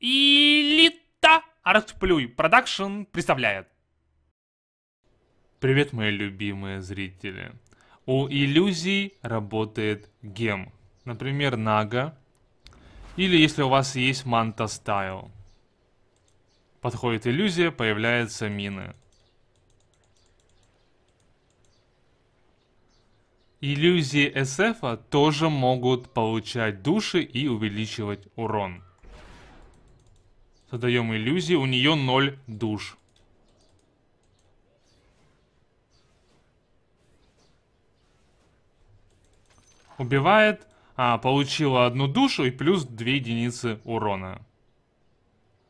Элита Артплюй Продакшн представляет. Привет, мои любимые зрители. У иллюзий работает гем. Например, Нага. Или если у вас есть Манта Стайл. Подходит иллюзия, появляются мины. Иллюзии SF -а тоже могут получать души и увеличивать урон. Создаем иллюзии, у нее ноль душ. Убивает, а, получила одну душу и плюс две единицы урона.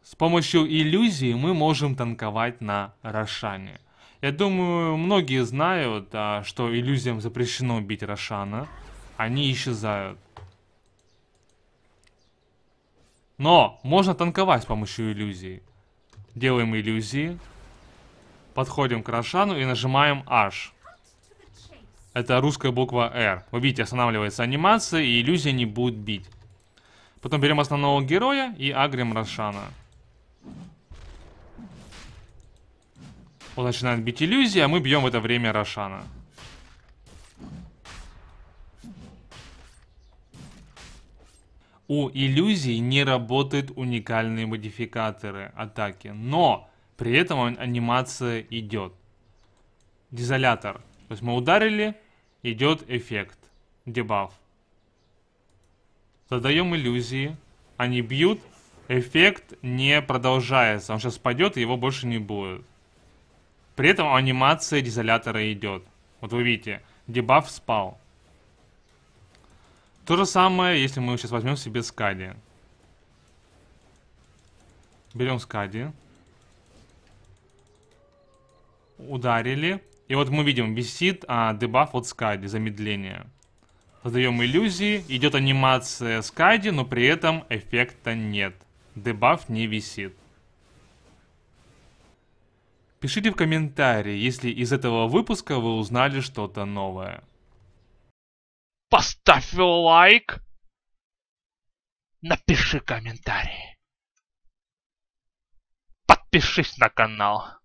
С помощью иллюзии мы можем танковать на Рошане. Я думаю, многие знают, а, что иллюзиям запрещено бить Рошана. Они исчезают. Но можно танковать с помощью иллюзии. Делаем иллюзии. Подходим к Рошану и нажимаем H. Это русская буква R. Вы видите, останавливается анимация, и иллюзия не будет бить. Потом берем основного героя и агрим Рошана. Он начинает бить иллюзии, а мы бьем в это время Рошана. у иллюзий не работают уникальные модификаторы атаки, но при этом анимация идет. Дизолятор. То есть мы ударили, идет эффект, дебаф. Задаем иллюзии, они бьют, эффект не продолжается. Он сейчас спадет, и его больше не будет. При этом анимация дизолятора идет. Вот вы видите, дебаф спал. То же самое, если мы сейчас возьмем себе скади. Берем скади. Ударили. И вот мы видим, висит а, дебаф от скади, замедление. Создаем иллюзии, идет анимация скади, но при этом эффекта нет. Дебаф не висит. Пишите в комментарии, если из этого выпуска вы узнали что-то новое поставь лайк, напиши комментарий, подпишись на канал.